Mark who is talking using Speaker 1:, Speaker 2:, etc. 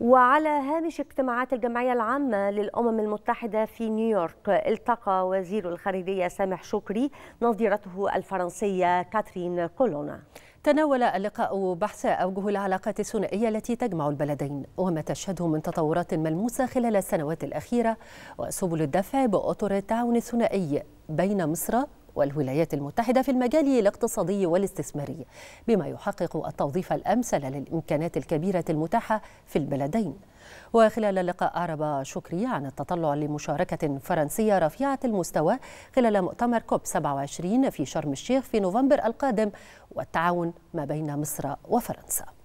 Speaker 1: وعلى هامش اجتماعات الجمعية العامة للأمم المتحدة في نيويورك التقى وزير الخارجية سامح شكري نظيرته الفرنسية كاترين
Speaker 2: كولونا تناول اللقاء بحث أوجه العلاقات الثنائية التي تجمع البلدين وما تشهده من تطورات ملموسة خلال السنوات الأخيرة وسبل الدفع بأطر التعاون الثنائي بين مصر والولايات المتحدة في المجال الاقتصادي والاستثماري بما يحقق التوظيف الأمثل للإمكانات الكبيرة المتاحة في البلدين وخلال اللقاء أعرب شكري عن التطلع لمشاركة فرنسية رفيعة المستوى خلال مؤتمر كوب 27 في شرم الشيخ في نوفمبر القادم والتعاون ما بين مصر وفرنسا